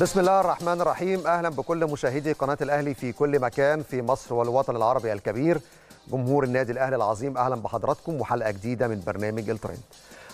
بسم الله الرحمن الرحيم اهلا بكل مشاهدي قناه الاهلي في كل مكان في مصر والوطن العربي الكبير جمهور النادي الاهلي العظيم اهلا بحضراتكم وحلقه جديده من برنامج الترند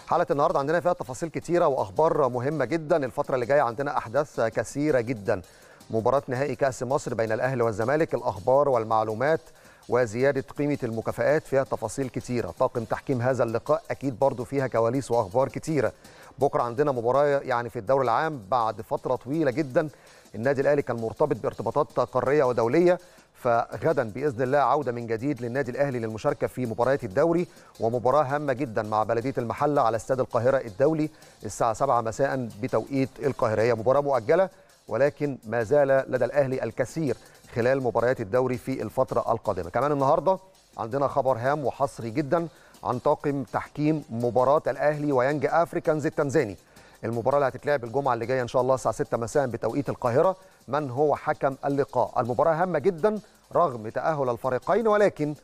حلقه النهارده عندنا فيها تفاصيل كثيره واخبار مهمه جدا الفتره اللي جايه عندنا احداث كثيره جدا مباراه نهائي كاس مصر بين الاهلي والزمالك الاخبار والمعلومات وزياده قيمه المكافئات فيها تفاصيل كثيره طاقم تحكيم هذا اللقاء اكيد برضو فيها كواليس واخبار كثيره بكره عندنا مباراه يعني في الدوري العام بعد فتره طويله جدا النادي الاهلي كان مرتبط بارتباطات قاريه ودوليه فغدا باذن الله عوده من جديد للنادي الاهلي للمشاركه في مباريات الدوري ومباراه هامه جدا مع بلديه المحله على استاد القاهره الدولي الساعه 7 مساء بتوقيت القاهره هي مباراه مؤجله ولكن ما زال لدى الاهلي الكثير خلال مباريات الدوري في الفتره القادمه كمان النهارده عندنا خبر هام وحصري جدا عن طاقم تحكيم مباراة الأهلي ويانج أفريكانز التنزاني المباراة اللي هتتلعب الجمعة اللي جاية إن شاء الله الساعة 6 مساء بتوقيت القاهرة من هو حكم اللقاء المباراة هامة جدا رغم تأهل الفريقين ولكن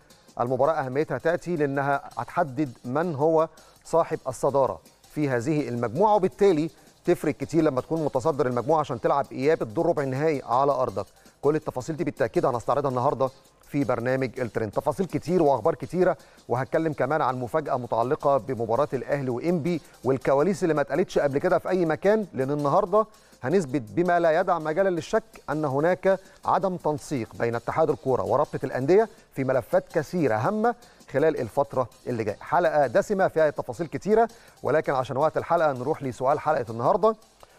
المباراة أهميتها تأتي لأنها هتحدد من هو صاحب الصدارة في هذه المجموعة وبالتالي تفرق كتير لما تكون متصدر المجموعة عشان تلعب إياب الدور ربع النهائي على أرضك كل التفاصيل دي بالتاكيد هنستعرضها النهارده في برنامج الترند تفاصيل كتير واخبار كتيره وهتكلم كمان عن مفاجاه متعلقه بمباراه الاهلي وانبي والكواليس اللي ما اتقالتش قبل كده في اي مكان لان النهارده هنثبت بما لا يدع مجالا للشك ان هناك عدم تنسيق بين اتحاد الكوره ورابطه الانديه في ملفات كثيره هامه خلال الفتره اللي جايه حلقه دسمه فيها تفاصيل كتيره ولكن عشان وقت الحلقه نروح لسؤال حلقه النهارده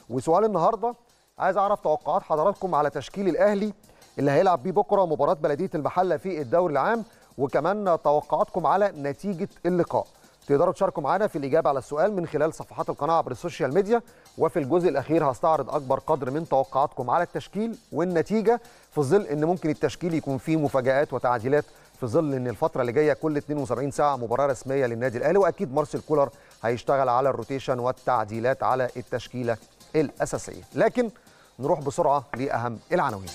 وسؤال النهارده عايز اعرف توقعات حضراتكم على تشكيل الاهلي اللي هيلعب بيه بكره مباراه بلديه المحله في الدوري العام وكمان توقعاتكم على نتيجه اللقاء تقدروا تشاركوا معانا في الاجابه على السؤال من خلال صفحات القناه عبر السوشيال ميديا وفي الجزء الاخير هستعرض اكبر قدر من توقعاتكم على التشكيل والنتيجه في ظل ان ممكن التشكيل يكون فيه مفاجات وتعديلات في ظل ان الفتره اللي جايه كل 72 ساعه مباراه رسميه للنادي الاهلي واكيد مارسيل كولر هيشتغل على الروتيشن والتعديلات على التشكيله الأساسية لكن نروح بسرعة لأهم العناوين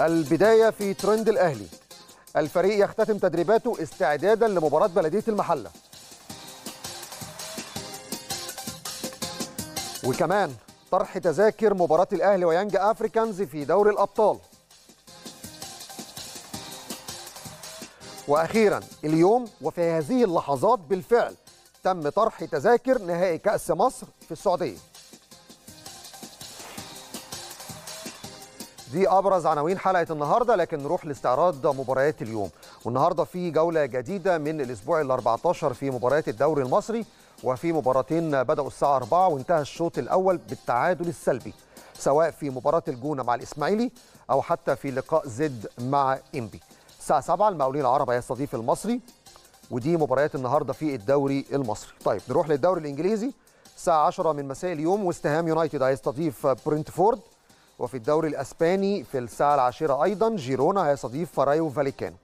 البداية في ترند الأهلي الفريق يختتم تدريباته استعدادا لمباراة بلدية المحلة وكمان طرح تذاكر مباراة الأهلي ويانج أفريكانز في دوري الأبطال وأخيرا اليوم وفي هذه اللحظات بالفعل تم طرح تذاكر نهائي كأس مصر في السعودية دي أبرز عناوين حلقة النهاردة لكن نروح لاستعراض مباريات اليوم والنهاردة في جولة جديدة من الأسبوع ال 14 في مباريات الدوري المصري وفي مباراتين بدأوا الساعة 4 وانتهى الشوط الأول بالتعادل السلبي سواء في مباراة الجونة مع الإسماعيلي أو حتى في لقاء زد مع إنبي الساعة 7 المقاولين العرب هيستضيف المصري ودي مباريات النهارده في الدوري المصري طيب نروح للدوري الانجليزي الساعه 10 من مساء اليوم وستهام يونايتد هيستضيف برنتفورد وفي الدوري الاسباني في الساعه العاشره ايضا جيرونا هيستضيف فرايو فاليكانو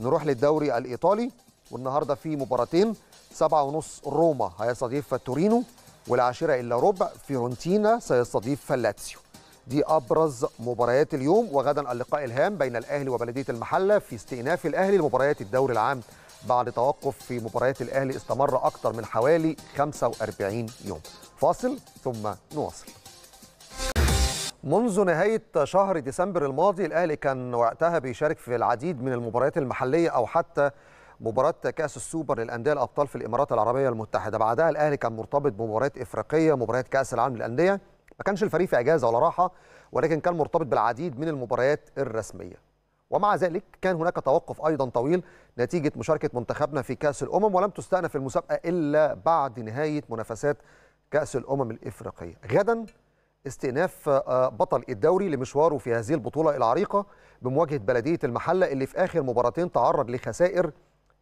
نروح للدوري الايطالي والنهارده في مباراتين سبعة ونص روما هيستضيف تورينو والعاشرة إلا ربع فيورنتينا سيستضيف فلاتسيو دي أبرز مباريات اليوم وغدا اللقاء الهام بين الأهلي وبلدية المحلة في استئناف الأهلي لمباريات الدوري العام بعد توقف في مباريات الأهلي استمر أكثر من حوالي 45 يوم فاصل ثم نواصل منذ نهاية شهر ديسمبر الماضي الأهلي كان وقتها بيشارك في العديد من المباريات المحلية أو حتى مباراة كأس السوبر للأندية الأبطال في الإمارات العربية المتحدة بعدها الأهلي كان مرتبط بمباريات إفريقية مباريات كأس العالم للأندية ما كانش الفريق في إجازة ولا راحة ولكن كان مرتبط بالعديد من المباريات الرسمية ومع ذلك كان هناك توقف أيضا طويل نتيجة مشاركة منتخبنا في كأس الأمم ولم تستأنف المسابقة إلا بعد نهاية منافسات كأس الأمم الإفريقية غدا استئناف آه، بطل الدوري لمشواره في هذه البطولة العريقة بمواجهة بلدية المحلة اللي في آخر مباراتين تعرض لخسائر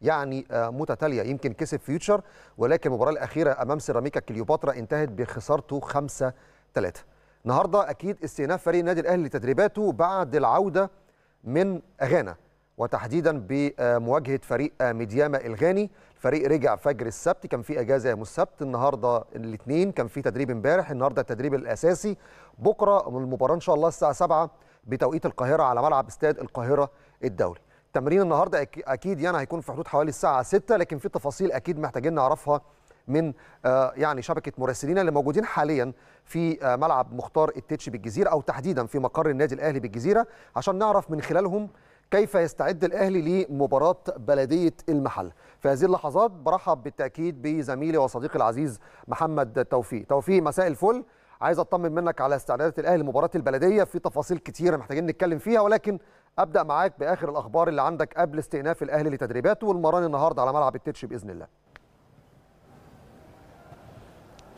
يعني آه، متتالية يمكن كسب فيوتشر ولكن المباراة الأخيرة أمام سيراميكا كليوباترا انتهت بخسارته 5 3 النهارده أكيد استئناف فريق النادي الأهلي لتدريباته بعد العودة من غانا وتحديدا بمواجهه فريق ميدياما الغاني فريق رجع فجر السبت كان في اجازه يوم السبت النهارده الاثنين كان في تدريب امبارح النهارده التدريب الاساسي بكره المباراه ان شاء الله الساعه 7 بتوقيت القاهره على ملعب استاد القاهره الدولي تمرين النهارده اكيد يعني هيكون في حدود حوالي الساعه 6 لكن في تفاصيل اكيد محتاجين نعرفها من آه، يعني شبكه مراسلين اللي موجودين حاليا في آه، ملعب مختار التتش بالجزيره او تحديدا في مقر النادي الاهلي بالجزيره عشان نعرف من خلالهم كيف يستعد الاهلي لمباراه بلديه المحل في هذه اللحظات برحب بالتاكيد بزميلي وصديقي العزيز محمد توفيق توفيق مساء الفل عايز اطمن منك على استعدادات الاهلي لمباراه البلديه في تفاصيل كتيره محتاجين نتكلم فيها ولكن ابدا معاك باخر الاخبار اللي عندك قبل استئناف الاهلي لتدريباته والمران النهارده على ملعب التتش باذن الله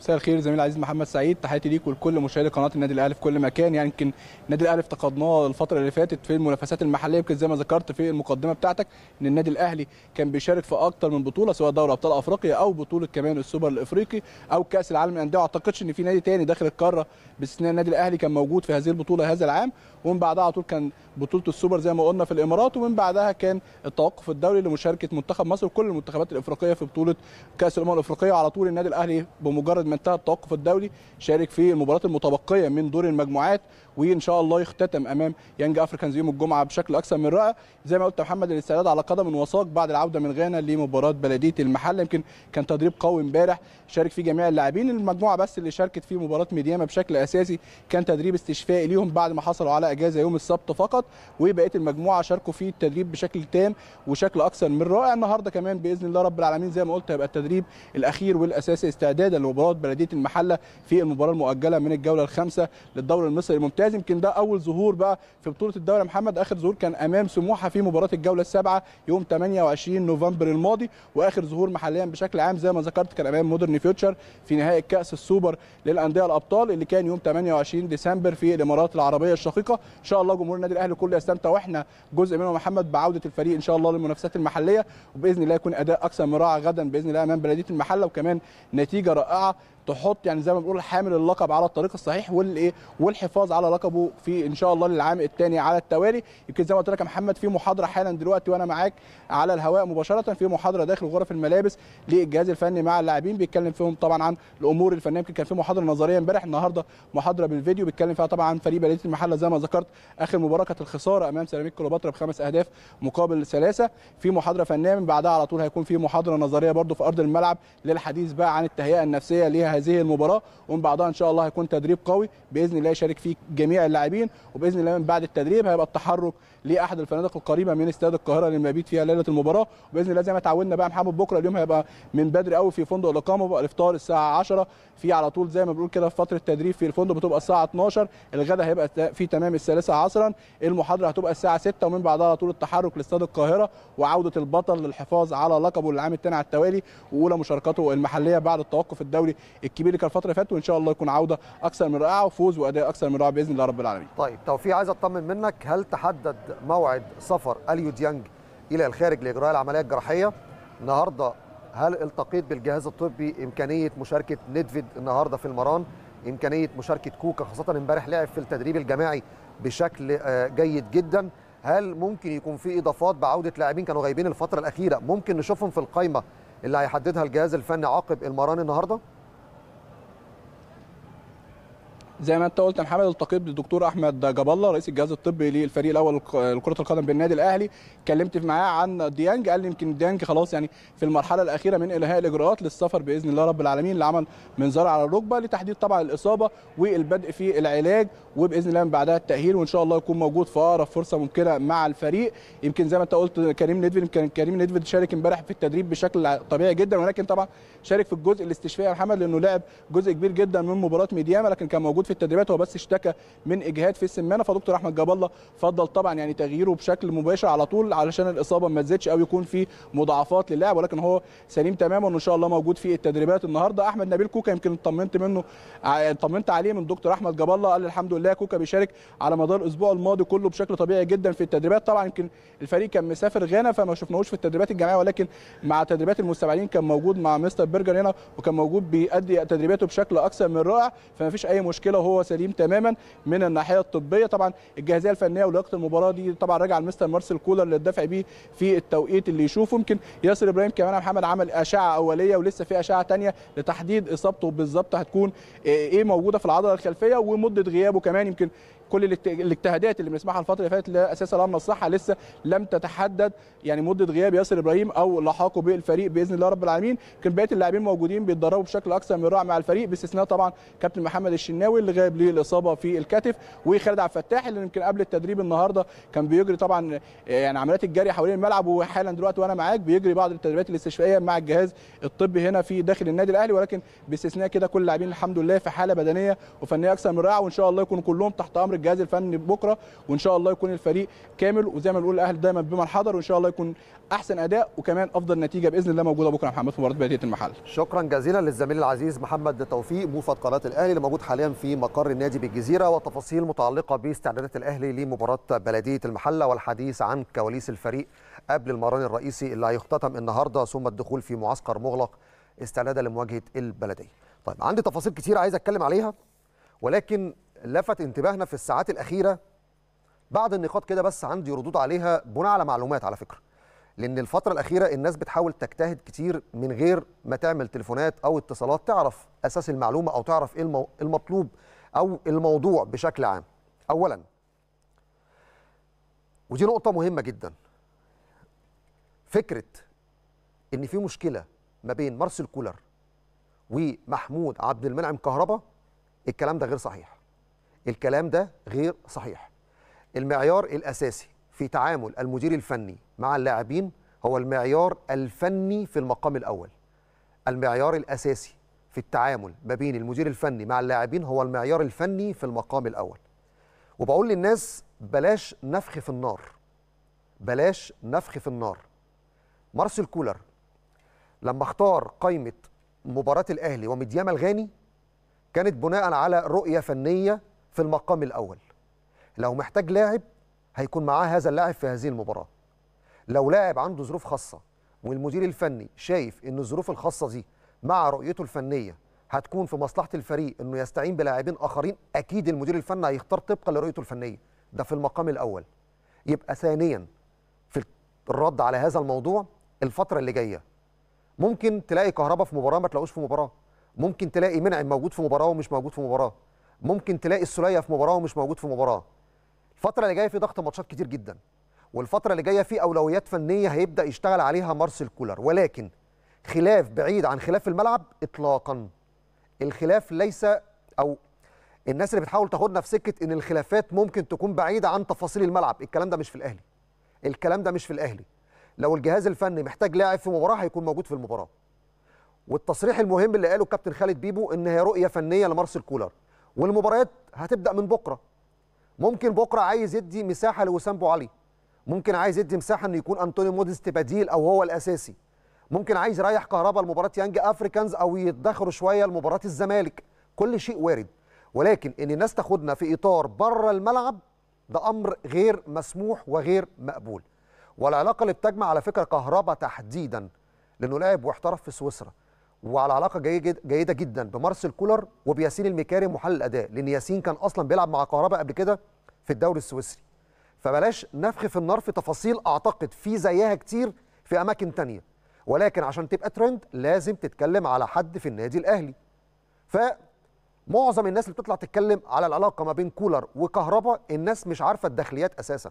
مساء الخير زميل العزيز محمد سعيد تحياتي ليك ولكل مشاهدي قناه النادي الاهلي في كل مكان يعني يمكن النادي الاهلي افتقدناه الفتره اللي فاتت في المنافسات المحليه يمكن زي ما ذكرت في المقدمه بتاعتك ان النادي الاهلي كان بيشارك في اكتر من بطوله سواء دوري ابطال افريقيا او بطوله كمان السوبر الافريقي او كاس العالم للانديه اعتقدش ان في نادي تاني داخل القاره باستثناء النادي الاهلي كان موجود في هذه البطوله هذا العام ومن بعدها على طول كان بطوله السوبر زي ما قلنا في الامارات ومن بعدها كان التوقف الدولي لمشاركه منتخب مصر وكل المنتخبات الافريقيه في بطوله كاس الامم الافريقيه وعلى طول النادي الاهلي بمجرد ما انتهى التوقف الدولي شارك في المباريات المتبقيه من دور المجموعات وان شاء الله يختتم امام يانج افريكانز يوم الجمعه بشكل اكثر من رائع زي ما قلت محمد الاستعداد على قدم وساق بعد العوده من غانا لمباراه بلديه المحله يمكن كان تدريب قوي امبارح شارك فيه جميع اللاعبين المجموعه بس اللي شاركت في مباراه ميدياما بشكل اساسي كان تدريب استشفائي ليهم بعد ما حصلوا على اجازه يوم السبت فقط وبقيه المجموعه شاركوا في التدريب بشكل تام وشكل اكثر من رائع النهارده كمان باذن الله رب العالمين زي ما قلت هيبقى التدريب الاخير والاساسي استعدادا لمباراه بلديه المحله في المباراه المؤجله من الجوله الخامسه للدوري المصري الممتاز يمكن ده اول ظهور بقى في بطوله الدوري محمد اخر ظهور كان امام سموحه في مباراه الجوله السابعه يوم 28 نوفمبر الماضي واخر ظهور محليا بشكل عام زي ما ذكرت كان امام مودرن فيوتشر في نهائي كاس السوبر للانديه الابطال اللي كان يوم 28 ديسمبر في الامارات العربيه الشقيقه ان شاء الله جمهور النادي الاهلي كله يستمتع واحنا جزء منه محمد بعوده الفريق ان شاء الله للمنافسات المحليه وباذن الله يكون اداء اكثر من رائع غدا باذن الله امام بلديه المحله وكمان نتيجه رائعه تحط يعني زي ما بنقول حامل اللقب على الطريق الصحيح والايه والحفاظ على لقبه في ان شاء الله للعام الثاني على التوالي يمكن زي ما قلت لك يا محمد في محاضره حالا دلوقتي وانا معاك على الهواء مباشره في محاضره داخل غرف الملابس للجهاز الفني مع اللاعبين بيتكلم فيهم طبعا عن الامور الفنيه يمكن كان في محاضره نظريه امبارح النهارده محاضره بالفيديو بيتكلم فيها طبعا عن فريق بلديه المحله زي ما ذكرت اخر مباراه كانت الخساره امام سيراميك كليوباترا بخمس اهداف مقابل ثلاثه في محاضره فنيه من بعدها على طول هيكون في محاضره نظريه برده في ارض الملعب للحديث بقى عن التهيئه النفسيه ليها هذه المباراه ومن بعدها ان شاء الله هيكون تدريب قوي باذن الله يشارك فيه جميع اللاعبين وباذن الله من بعد التدريب هيبقى التحرك لاحد الفنادق القريبه من استاد القاهره للمبيت فيها ليله المباراه وباذن الله زي ما اتعودنا بقى محمد بكره اليوم هيبقى من بدري قوي في فندق الاقامه بقى الافطار الساعه 10 في على طول زي ما بنقول كده في فتره تدريب في الفندق بتبقى الساعه 12 الغداء هيبقى في تمام الثالثه عصرا المحاضره هتبقى الساعه 6 ومن بعدها على طول التحرك لاستاد القاهره وعوده البطل للحفاظ على لقبه للعام الثاني على التوالي واولى مشاركته المحليه بعد التوقف الدوري الكبير اللي كان الفتره اللي فاتت وان شاء الله يكون عوده اكثر من رائعه وفوز واداء اكثر من رائع باذن الله رب العالمين. طيب توفيق عايز اطمن منك هل تحدد موعد سفر اليو ديانج الى الخارج لاجراء العمليه الجراحيه النهارده هل التقيت بالجهاز الطبي امكانيه مشاركه نيدفيد النهارده في المران امكانيه مشاركه كوكا خاصه امبارح لعب في التدريب الجماعي بشكل آه، جيد جدا هل ممكن يكون في اضافات بعوده لاعبين كانوا غايبين الفتره الاخيره ممكن نشوفهم في القائمه اللي هيحددها الجهاز الفني عقب المران النهارده زي ما انت قلت يا محمد التقيت بالدكتور احمد جاب الله رئيس الجهاز الطبي للفريق الاول لكره القدم بالنادي الاهلي اتكلمت معاه عن ديانج قال لي يمكن ديانج خلاص يعني في المرحله الاخيره من انهاء الاجراءات للسفر باذن الله رب العالمين لعمل منظار على الركبه لتحديد طبعا الاصابه والبدء في العلاج وباذن الله من بعدها التاهيل وان شاء الله يكون موجود في اقرب فرصه ممكنه مع الفريق يمكن زي ما انت قلت كريم نيدفيد يمكن كريم نيدفيد شارك امبارح في التدريب بشكل طبيعي جدا ولكن طبعا شارك في الجزء الاستشفائي يا محمد لانه لعب جزء كبير جدا من مباراه ميديا لكن كان موجود في في التدريبات هو بس اشتكى من اجهاد في السمانه فدكتور احمد جاب الله فضل طبعا يعني تغييره بشكل مباشر على طول علشان الاصابه ما تزيدش او يكون في مضاعفات للاعب ولكن هو سليم تماما وان شاء الله موجود في التدريبات النهارده احمد نبيل كوكا يمكن اطمنت منه اطمنت عليه من دكتور احمد جاب الله قال الحمد لله كوكا بيشارك على مدار الاسبوع الماضي كله بشكل طبيعي جدا في التدريبات طبعا يمكن الفريق كان مسافر غانا فما شفناهوش في التدريبات الجماعيه ولكن مع تدريبات المستبعدين كان موجود مع مستر برجر هنا وكان موجود بيأدي تدريباته بشكل اكثر من رائع فما فيش اي مشكله مشكله وهو سليم تماما من الناحيه الطبيه طبعا الجاهزيه الفنيه ولياقه المباراه دي طبعا راجع لمستر مارسيل كولر اللي بيه في التوقيت اللي يشوفه يمكن ياسر ابراهيم كمان محمد عمل اشعه اوليه ولسه في اشعه ثانيه لتحديد اصابته بالظبط هتكون ايه موجوده في العضله الخلفيه ومده غيابه كمان يمكن كل الاجتهادات اللي بنسمعها الفتره اللي فاتت لاساس الامن الصحه لسه لم تتحدد يعني مده غياب ياسر ابراهيم او لحاقه بالفريق باذن الله رب العالمين كان بقيه اللاعبين موجودين بيتدربوا بشكل اكثر من رائع مع الفريق باستثناء طبعا كابتن محمد الشناوي اللي غاب للاصابه في الكتف وخالد عبد الفتاح اللي يمكن قبل التدريب النهارده كان بيجري طبعا يعني عمليات الجري حوالين الملعب وحالا دلوقتي وانا معاك بيجري بعض التدريبات الاستشفائيه مع الجهاز الطبي هنا في داخل النادي الاهلي ولكن باستثناء كده كل اللاعبين الحمد لله في حاله بدنيه وفنيه اكثر من رائعه وان شاء الله يكونوا كلهم تحت امر الجهاز الفني بكره وان شاء الله يكون الفريق كامل وزي ما بنقول الاهلي دايما بما الحضر وان شاء الله يكون احسن اداء وكمان افضل نتيجه باذن الله موجوده بكره محمد في مباراه بلديه المحل شكرا جزيلا للزميل العزيز محمد توفيق موفد قناه الاهلي اللي موجود حاليا في مقر النادي بالجزيره وتفاصيل متعلقه باستعدادات الاهلي لمباراه بلديه المحله والحديث عن كواليس الفريق قبل المران الرئيسي اللي هيختتم النهارده ثم الدخول في معسكر مغلق استعدادا لمواجهه البلديه. طيب عندي تفاصيل كتير عايز اتكلم عليها ولكن لفت انتباهنا في الساعات الاخيره بعض النقاط كده بس عندي ردود عليها بناء على معلومات على فكره لان الفتره الاخيره الناس بتحاول تجتهد كتير من غير ما تعمل تليفونات او اتصالات تعرف اساس المعلومه او تعرف ايه, إيه المطلوب او الموضوع بشكل عام اولا ودي نقطه مهمه جدا فكره ان في مشكله ما بين مارسيل كولر ومحمود عبد المنعم كهربا الكلام ده غير صحيح الكلام ده غير صحيح المعيار الأساسي في تعامل المدير الفني مع اللاعبين هو المعيار الفني في المقام الأول المعيار الأساسي في التعامل ما بين المدير الفني مع اللاعبين هو المعيار الفني في المقام الأول وبقول للناس بلاش نفخ في النار بلاش نفخ في النار مارسيل كولر لما اختار قائمة مباراة الأهلي ومديام الغاني كانت بناء على رؤية فنية في المقام الأول لو محتاج لاعب هيكون معاه هذا اللاعب في هذه المباراة لو لاعب عنده ظروف خاصة والمدير الفني شايف أن الظروف الخاصة دي مع رؤيته الفنية هتكون في مصلحة الفريق أنه يستعين بلاعبين آخرين أكيد المدير الفني هيختار طبقا لرؤيته الفنية ده في المقام الأول يبقى ثانيا في الرد على هذا الموضوع الفترة اللي جاية ممكن تلاقي كهربا في مباراة ما تلاقوش في مباراة ممكن تلاقي منعم موجود في مباراه ومش موجود في مباراه ممكن تلاقي السوليه في مباراه ومش موجود في مباراه الفتره اللي جايه في ضغط ماتشات كتير جدا والفتره اللي جايه في اولويات فنيه هيبدا يشتغل عليها مارسيل كولر ولكن خلاف بعيد عن خلاف الملعب اطلاقا الخلاف ليس او الناس اللي بتحاول تاخدنا في سكه ان الخلافات ممكن تكون بعيده عن تفاصيل الملعب الكلام ده مش في الاهلي الكلام ده مش في الاهلي لو الجهاز الفني محتاج لاعب في مباراه هيكون موجود في المباراه والتصريح المهم اللي قاله الكابتن خالد بيبو ان هي رؤيه فنيه لمارسيل كولر والمباريات هتبدا من بكره ممكن بكره عايز يدي مساحه لوسام بو علي ممكن عايز يدي مساحه انه يكون انطوني موديست بديل او هو الاساسي ممكن عايز يريح كهربا لمباراه يانج افريكانز او يدخروا شويه لمباراه الزمالك كل شيء وارد ولكن ان الناس تاخدنا في اطار بره الملعب ده امر غير مسموح وغير مقبول والعلاقه اللي بتجمع على فكره كهربا تحديدا لانه لاعب واحترف في سويسرا وعلى علاقه جيد جيده جدا بمارسيل كولر وبياسين المكارم محلل الاداء لان ياسين كان اصلا بيلعب مع كهربا قبل كده في الدوري السويسري فبلاش نفخ في النار في تفاصيل اعتقد في زيها كتير في اماكن تانية ولكن عشان تبقى ترند لازم تتكلم على حد في النادي الاهلي فمعظم الناس اللي بتطلع تتكلم على العلاقه ما بين كولر وكهربا الناس مش عارفه الداخليات اساسا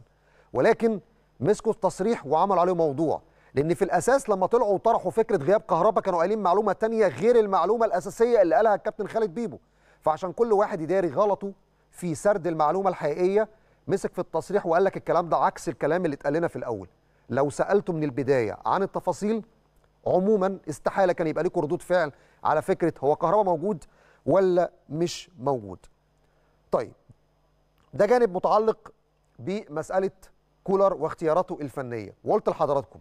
ولكن مسكوا التصريح وعملوا عليه موضوع لان في الاساس لما طلعوا وطرحوا فكره غياب كهربا كانوا قايلين معلومه تانية غير المعلومه الاساسيه اللي قالها الكابتن خالد بيبو فعشان كل واحد يداري غلطه في سرد المعلومه الحقيقيه مسك في التصريح وقال لك الكلام ده عكس الكلام اللي اتقال لنا في الاول لو سالته من البدايه عن التفاصيل عموما استحاله كان يبقى لكم ردود فعل على فكره هو كهربا موجود ولا مش موجود طيب ده جانب متعلق بمساله كولر واختياراته الفنيه وقلت لحضراتكم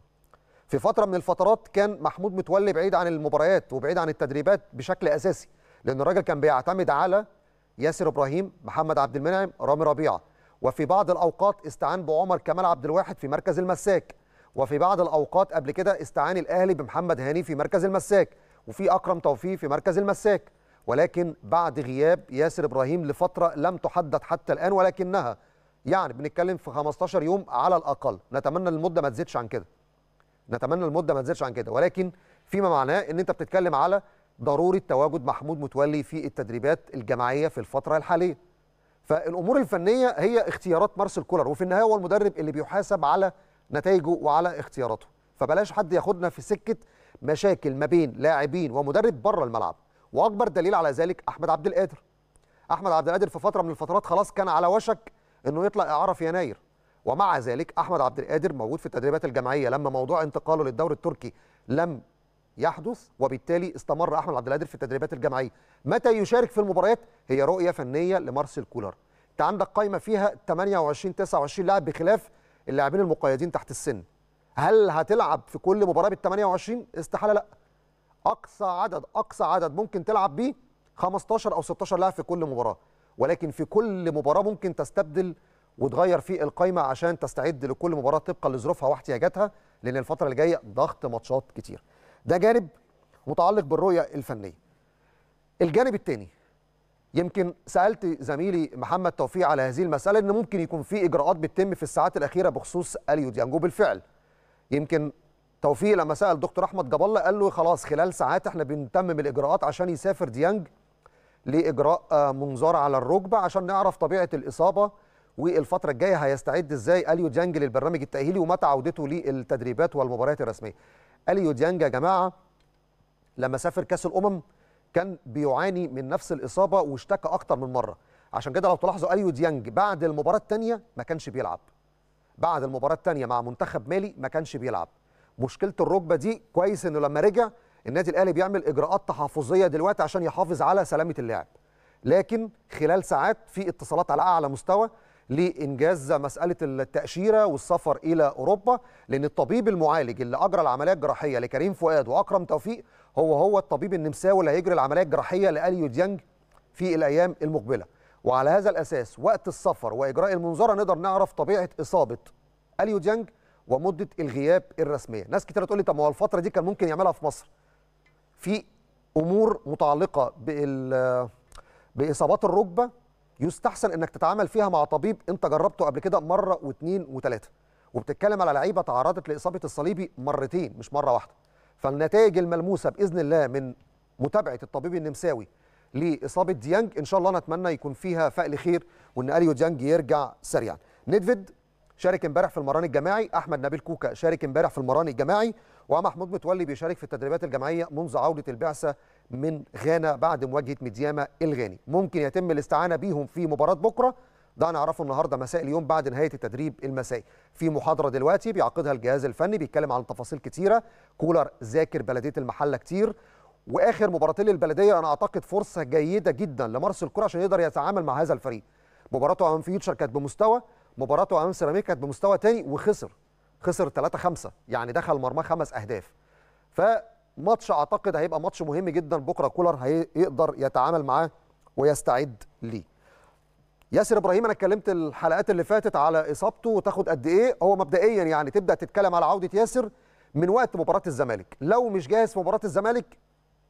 في فتره من الفترات كان محمود متولي بعيد عن المباريات وبعيد عن التدريبات بشكل اساسي لان الراجل كان بيعتمد على ياسر ابراهيم محمد عبد المنعم رامي ربيعه وفي بعض الاوقات استعان بعمر كمال عبد الواحد في مركز المساك وفي بعض الاوقات قبل كده استعان الاهلي بمحمد هاني في مركز المساك وفي اكرم توفيق في مركز المساك ولكن بعد غياب ياسر ابراهيم لفتره لم تحدد حتى الان ولكنها يعني بنتكلم في 15 يوم على الاقل نتمنى المده ما تزيدش عن كده نتمنى المده ما تزيدش عن كده ولكن فيما معناه ان انت بتتكلم على ضروره تواجد محمود متولي في التدريبات الجماعيه في الفتره الحاليه فالامور الفنيه هي اختيارات مارسيل كولر وفي النهايه هو المدرب اللي بيحاسب على نتائجه وعلى اختياراته فبلاش حد ياخدنا في سكه مشاكل ما بين لاعبين ومدرب بره الملعب واكبر دليل على ذلك احمد عبد القادر احمد عبد القادر في فتره من الفترات خلاص كان على وشك انه يطلع اعاره في يناير ومع ذلك احمد عبد القادر موجود في التدريبات الجماعيه لما موضوع انتقاله للدوري التركي لم يحدث وبالتالي استمر احمد عبد القادر في التدريبات الجماعيه متى يشارك في المباريات هي رؤيه فنيه لمارسيل كولر انت عندك قائمه فيها 28 29 لاعب بخلاف اللاعبين المقيدين تحت السن هل هتلعب في كل مباراه بال 28 استحاله لا اقصى عدد اقصى عدد ممكن تلعب بيه 15 او 16 لاعب في كل مباراه ولكن في كل مباراه ممكن تستبدل وتغير في القايمه عشان تستعد لكل مباراه طبقا لظروفها واحتياجاتها لان الفتره اللي جايه ضغط ماتشات كتير ده جانب متعلق بالرؤيه الفنيه الجانب الثاني يمكن سالت زميلي محمد توفيق على هذه المساله ان ممكن يكون في اجراءات بتتم في الساعات الاخيره بخصوص اليو ديانجو بالفعل يمكن توفيق لما سال دكتور احمد جاب الله قال له خلاص خلال ساعات احنا بنتمم الاجراءات عشان يسافر ديانج لاجراء آه، منظار على الركبه عشان نعرف طبيعه الاصابه والفتره الجايه هيستعد ازاي اليو ديانج للبرنامج التاهيلي ومتى عودته للتدريبات والمباريات الرسميه اليو ديانج يا جماعه لما سافر كاس الامم كان بيعاني من نفس الاصابه واشتكى اكتر من مره عشان كده لو تلاحظوا اليو ديانج بعد المباراه الثانيه ما كانش بيلعب بعد المباراه الثانيه مع منتخب مالي ما كانش بيلعب مشكله الركبه دي كويس انه لما رجع النادي الاهلي بيعمل اجراءات تحفظيه دلوقتي عشان يحافظ على سلامه اللاعب لكن خلال ساعات في اتصالات على اعلى مستوى لانجاز مساله التاشيره والسفر الى اوروبا لان الطبيب المعالج اللي اجرى العمليه الجراحيه لكريم فؤاد واكرم توفيق هو هو الطبيب النمساوي اللي هيجري العمليه الجراحيه لاليو ديانج في الايام المقبله وعلى هذا الاساس وقت السفر واجراء المنظره نقدر نعرف طبيعه اصابه اليو ديانج ومده الغياب الرسميه ناس كتير تقول لي طب ما هو الفتره دي كان ممكن يعملها في مصر في امور متعلقه بال باصابات الركبه يستحسن انك تتعامل فيها مع طبيب انت جربته قبل كده مره واثنين وثلاثه وبتتكلم على لعيبه تعرضت لاصابه الصليبي مرتين مش مره واحده فالنتائج الملموسه باذن الله من متابعه الطبيب النمساوي لاصابه ديانج ان شاء الله نتمنى يكون فيها فأل خير وان اليو ديانج يرجع سريعا نيدفيد شارك امبارح في المران الجماعي احمد نبيل كوكا شارك امبارح في المران الجماعي ومحمود متولي بيشارك في التدريبات الجماعيه منذ عوده البعثه من غانا بعد مواجهه ميدياما الغاني ممكن يتم الاستعانه بيهم في مباراه بكره ده هنعرفه النهارده مساء اليوم بعد نهايه التدريب المسائي في محاضره دلوقتي بيعقدها الجهاز الفني بيتكلم عن تفاصيل كتيره كولر ذاكر بلديه المحله كتير واخر مباراتين للبلديه انا اعتقد فرصه جيده جدا لمارس الكره عشان يقدر يتعامل مع هذا الفريق مباراته امام فيوتشر كانت بمستوى مباراته امام سيراميكا كانت بمستوى تاني وخسر خسر 3 5 يعني دخل مرماه خمس اهداف ف ماتش اعتقد هيبقى ماتش مهم جدا بكره كولر هيقدر يتعامل معاه ويستعد ليه ياسر ابراهيم انا اتكلمت الحلقات اللي فاتت على اصابته وتاخد قد ايه هو مبدئيا يعني تبدا تتكلم على عوده ياسر من وقت مباراه الزمالك لو مش جاهز في مباراه الزمالك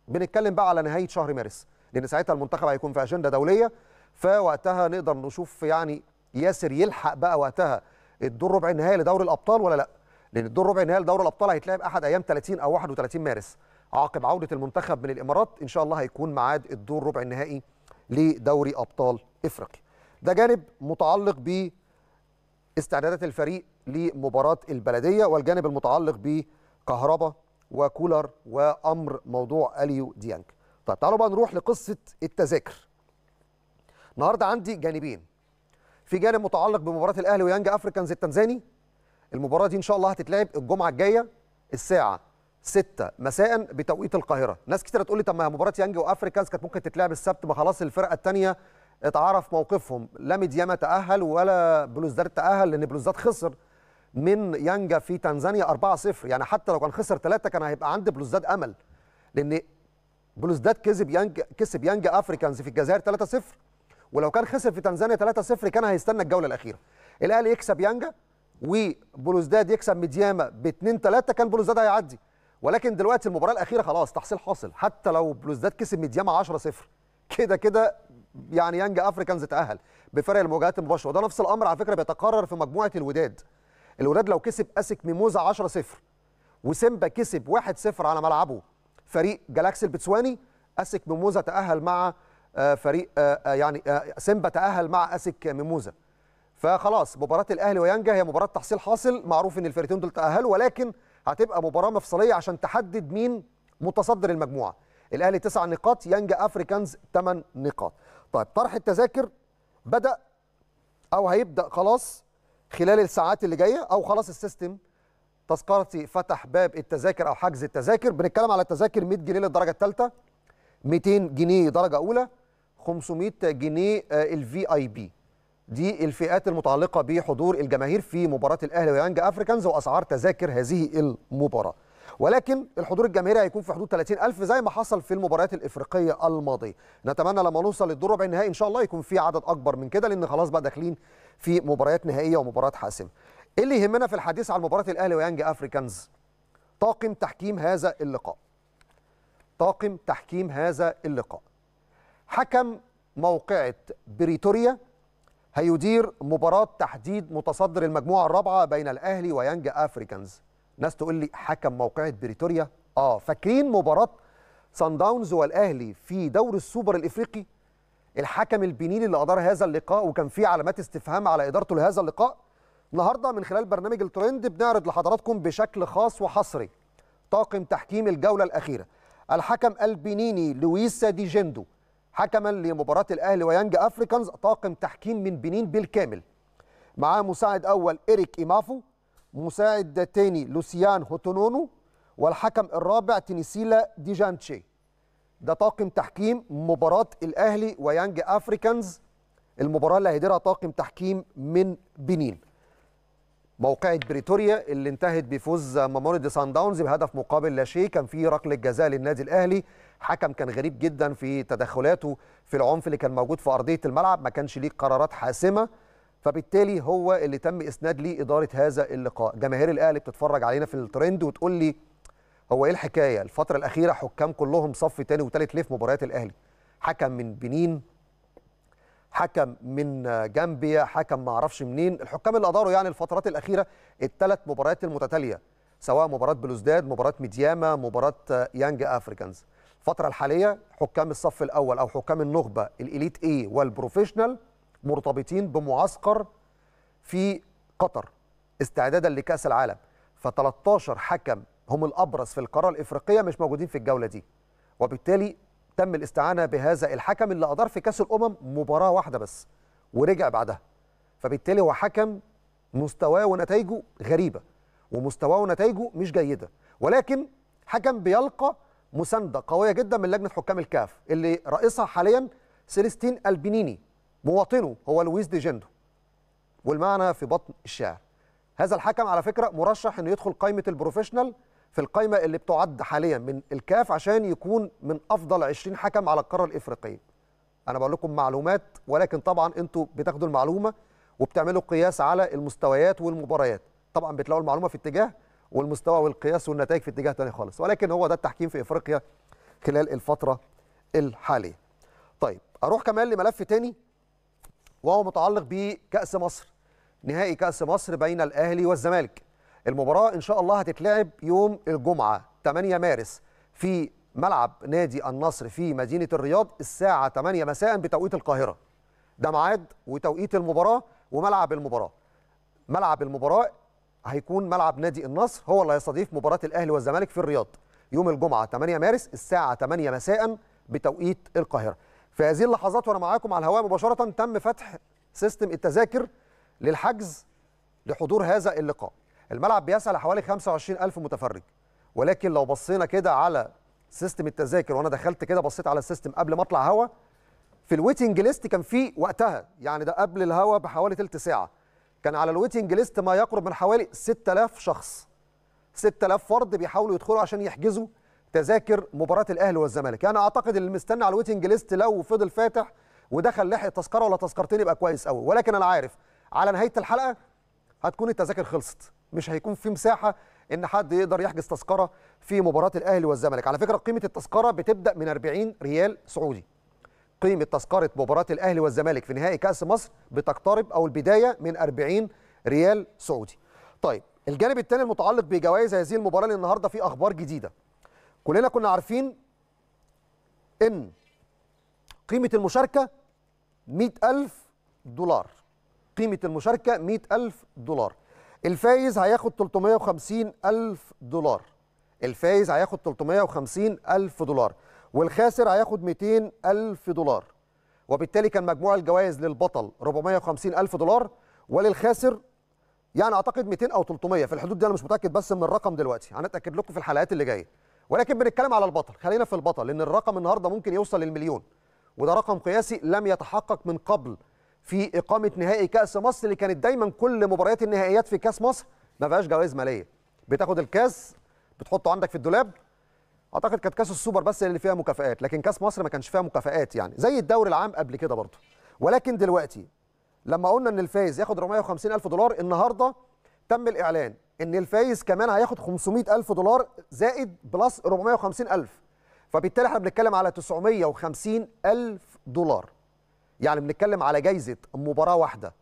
بنتكلم بقى على نهايه شهر مارس لان ساعتها المنتخب هيكون في اجنده دوليه فوقتها نقدر نشوف يعني ياسر يلحق بقى وقتها الدور ربع النهائي لدوري الابطال ولا لا لان الدور ربع نهائي لدوري الابطال هيتلعب احد ايام 30 او 31 مارس عقب عوده المنتخب من الامارات ان شاء الله هيكون ميعاد الدور ربع النهائي لدوري ابطال افريقيا ده جانب متعلق ب استعدادات الفريق لمباراه البلديه والجانب المتعلق بكهربا وكولر وامر موضوع اليو ديانج طيب تعالوا بقى نروح لقصه التذاكر النهارده عندي جانبين في جانب متعلق بمباراه الاهلي ويانج افريكانز التنزاني المباراه دي ان شاء الله هتتلعب الجمعه الجايه الساعه 6 مساء بتوقيت القاهره ناس كتير تقول لي طب ما مباراه يانج وافريكانز كانت ممكن تتلعب السبت ما خلاص الفرقه الثانيه اتعرف موقفهم لا ميدياما تاهل ولا بلوزداد تاهل لان بلوزداد خسر من يانجا في تنزانيا 4-0 يعني حتى لو كان خسر 3 كان هيبقى عند بلوزداد امل لان بلوزداد كسب يانج كسب يانجا افريكانز في الجزائر 3-0 ولو كان خسر في تنزانيا 3-0 كان هيستنى الجوله الاخيره الاهلي يكسب يانجا وبولوزداد يكسب ميدياما ب 2 3 كان بولوزداد هيعدي ولكن دلوقتي المباراه الاخيره خلاص تحصيل حاصل حتى لو بلوزداد كسب ميدياما 10 0 كده كده يعني يانج افريكانز اتاهل بفرق المواجهات المباشره وده نفس الامر على فكره بيتكرر في مجموعه الوداد الوداد لو كسب اسك ميموزا 10 0 وسيمبا كسب 1 0 على ملعبه فريق جالاكسي البتسواني اسك ميموزا تاهل مع آه، فريق آه، آه، يعني سيمبا تاهل مع اسك ميموزا فخلاص مباراه الاهلي ويانجا هي مباراه تحصيل حاصل معروف ان الفرقتين دول تاهلوا ولكن هتبقى مباراه مفصليه عشان تحدد مين متصدر المجموعه الاهلي تسع نقاط يانجا افريكانز ثمان نقاط طيب طرح التذاكر بدا او هيبدا خلاص خلال الساعات اللي جايه او خلاص السيستم تذكرتي فتح باب التذاكر او حجز التذاكر بنتكلم على التذاكر 100 جنيه للدرجه الثالثه 200 جنيه درجه اولى 500 جنيه الفي اي بي دي الفئات المتعلقه بحضور الجماهير في مباراه الاهلي ويانج افريكانز واسعار تذاكر هذه المباراه ولكن الحضور الجماهيري هيكون في حدود 30000 زي ما حصل في المباريات الافريقيه الماضيه نتمنى لما نوصل للدور ربع النهائي ان شاء الله يكون في عدد اكبر من كده لان خلاص بقى داخلين في مباريات نهائيه ومباريات حاسمه ايه اللي يهمنا في الحديث عن مباراه الاهلي ويانج افريكانز طاقم تحكيم هذا اللقاء طاقم تحكيم هذا اللقاء حكم موقعه بريتوريا هيدير مباراة تحديد متصدر المجموعة الرابعة بين الأهلي وينج أفريكانز ناس تقول لي حكم موقعة بريتوريا آه فاكرين مباراة سان داونز والأهلي في دور السوبر الإفريقي الحكم البنيني اللي أدار هذا اللقاء وكان فيه علامات استفهام على إدارته لهذا اللقاء النهارده من خلال برنامج الترند بنعرض لحضراتكم بشكل خاص وحصري طاقم تحكيم الجولة الأخيرة الحكم البنيني لويسا دي جندو حكما لمباراة الأهلي ويانج أفريكانز طاقم تحكيم من بنين بالكامل معاه مساعد أول إريك إيمافو مساعد تاني لوسيان هوتونونو والحكم الرابع تنسيلا ديجانتشي ده طاقم تحكيم مباراة الأهلي ويانج أفريكانز المباراة اللي هيديرها طاقم تحكيم من بنين موقعة بريتوريا اللي انتهت بفوز دي سان داونز بهدف مقابل لا شيء كان في ركله جزاء للنادي الاهلي حكم كان غريب جدا في تدخلاته في العنف اللي كان موجود في ارضيه الملعب ما كانش ليه قرارات حاسمه فبالتالي هو اللي تم اسناد ليه اداره هذا اللقاء جماهير الاهلي بتتفرج علينا في الترند وتقول لي هو ايه الحكايه الفتره الاخيره حكام كلهم صف تاني وتالت ليه في مباريات الاهلي حكم من بنين حكم من جامبيا حكم ما اعرفش منين الحكام اللي اداروا يعني الفترات الاخيره الثلاث مباريات المتتاليه سواء مباراه بلوزداد مباراه ميدياما مباراه يانج افريكانز الفتره الحاليه حكام الصف الاول او حكام النخبه الاليت اي والبروفيشنال مرتبطين بمعسكر في قطر استعدادا لكاس العالم ف13 حكم هم الابرز في القاره الافريقيه مش موجودين في الجوله دي وبالتالي تم الاستعانه بهذا الحكم اللي ادار في كاس الامم مباراه واحده بس ورجع بعدها فبالتالي هو حكم مستواه ونتائجه غريبه ومستواه ونتائجه مش جيده ولكن حكم بيلقى مسانده قويه جدا من لجنه حكام الكاف اللي رئيسها حاليا سيليستين البنيني مواطنه هو لويس دي جندو والمعنى في بطن الشعر هذا الحكم على فكره مرشح انه يدخل قائمه البروفيشنال في القائمه اللي بتعد حاليا من الكاف عشان يكون من افضل 20 حكم على القاره الافريقيه. انا بقول لكم معلومات ولكن طبعا انتوا بتاخدوا المعلومه وبتعملوا قياس على المستويات والمباريات. طبعا بتلاقوا المعلومه في اتجاه والمستوى والقياس والنتائج في اتجاه تاني خالص، ولكن هو ده التحكيم في افريقيا خلال الفتره الحاليه. طيب اروح كمان لملف تاني وهو متعلق بكاس مصر. نهائي كاس مصر بين الاهلي والزمالك. المباراه ان شاء الله هتتلعب يوم الجمعه 8 مارس في ملعب نادي النصر في مدينه الرياض الساعه 8 مساء بتوقيت القاهره ده ميعاد وتوقيت المباراه وملعب المباراه ملعب المباراه هيكون ملعب نادي النصر هو اللي هيستضيف مباراه الاهلي والزمالك في الرياض يوم الجمعه 8 مارس الساعه 8 مساء بتوقيت القاهره في هذه اللحظات وانا معاكم على الهواء مباشره تم فتح سيستم التذاكر للحجز لحضور هذا اللقاء الملعب بيسع لحوالي 25000 متفرج ولكن لو بصينا كده على سيستم التذاكر وانا دخلت كده بصيت على السيستم قبل ما اطلع هوا في الويتنج ليست كان في وقتها يعني ده قبل الهوا بحوالي ثلث ساعه كان على الويتنج ليست ما يقرب من حوالي 6000 شخص 6000 فرد بيحاولوا يدخلوا عشان يحجزوا تذاكر مباراه الاهلي والزمالك انا يعني اعتقد اللي مستني على الويتنج ليست لو فضل فاتح ودخل لحق تذكره ولا تذكرتين يبقى كويس قوي ولكن انا عارف على نهايه الحلقه هتكون التذاكر خلصت مش هيكون في مساحه ان حد يقدر يحجز تذكره في مباراه الاهلي والزمالك على فكره قيمه التذكره بتبدا من 40 ريال سعودي قيمه تذكره مباراه الاهلي والزمالك في نهائي كاس مصر بتقترب او البدايه من 40 ريال سعودي طيب الجانب الثاني المتعلق بجوائز هذه المباراه النهارده في اخبار جديده كلنا كنا عارفين ان قيمه المشاركه 100000 دولار قيمه المشاركه 100000 دولار الفايز هياخد 350 ألف دولار الفايز هياخد 350 ألف دولار والخاسر هياخد 200 ألف دولار وبالتالي كان مجموع الجوائز للبطل 450 ألف دولار وللخاسر يعني أعتقد 200 أو 300 في الحدود دي أنا مش متأكد بس من الرقم دلوقتي هنتأكد لكم في الحلقات اللي جاية ولكن بنتكلم على البطل خلينا في البطل لأن الرقم النهاردة ممكن يوصل للمليون وده رقم قياسي لم يتحقق من قبل في اقامه نهائي كاس مصر اللي كانت دايما كل مباريات النهائيات في كاس مصر ما فيهاش جوائز ماليه بتاخد الكاس بتحطه عندك في الدولاب اعتقد كانت كاس السوبر بس اللي فيها مكافئات لكن كاس مصر ما كانش فيها مكافئات يعني زي الدوري العام قبل كده برضه ولكن دلوقتي لما قلنا ان الفايز ياخد 450 الف دولار النهارده تم الاعلان ان الفايز كمان هياخد 500 الف دولار زائد بلس 450 الف فبالتالي احنا بنتكلم على 950 الف دولار يعني بنتكلم على جايزه مباراه واحده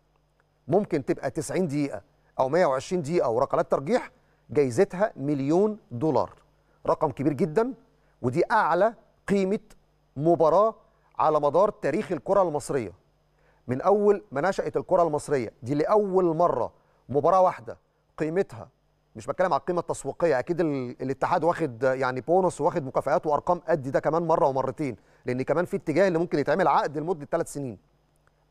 ممكن تبقى 90 دقيقه او 120 دقيقه وركلات ترجيح جايزتها مليون دولار رقم كبير جدا ودي اعلى قيمه مباراه على مدار تاريخ الكره المصريه من اول ما نشات الكره المصريه دي لاول مره مباراه واحده قيمتها مش بتكلم على القيمه التسويقيه اكيد الاتحاد واخد يعني بونص واخد مكافآت وارقام قد ده كمان مره ومرتين لان كمان في اتجاه اللي ممكن يتعمل عقد لمده ثلاث سنين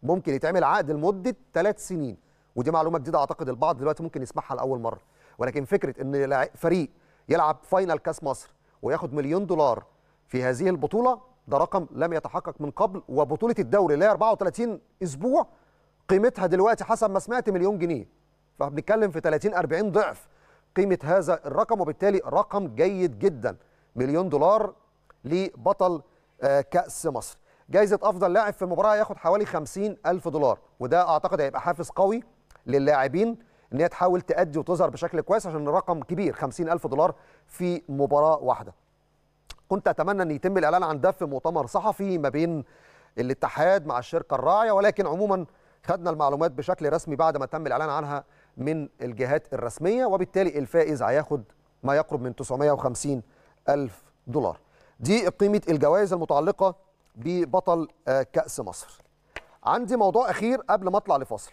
ممكن يتعمل عقد لمده ثلاث سنين ودي معلومه جديده اعتقد البعض دلوقتي ممكن يسمعها لاول مره ولكن فكره ان فريق يلعب فاينل كاس مصر وياخد مليون دولار في هذه البطوله ده رقم لم يتحقق من قبل وبطوله الدوري اللي هي 34 اسبوع قيمتها دلوقتي حسب ما سمعت مليون جنيه فبنتكلم في 30 40 ضعف قيمه هذا الرقم وبالتالي رقم جيد جدا مليون دولار لبطل آه، كاس مصر جايزه افضل لاعب في المباراه هياخد حوالي 50 الف دولار وده اعتقد هيبقى حافز قوي للاعبين ان هي تحاول تادي وتظهر بشكل كويس عشان الرقم كبير 50 الف دولار في مباراه واحده كنت اتمنى ان يتم الاعلان عن ده في مؤتمر صحفي ما بين الاتحاد مع الشركه الراعيه ولكن عموما خدنا المعلومات بشكل رسمي بعد ما تم الاعلان عنها من الجهات الرسميه وبالتالي الفائز هياخد ما يقرب من 950 الف دولار دي قيمه الجوائز المتعلقه ببطل آه، كاس مصر عندي موضوع اخير قبل ما اطلع لفاصل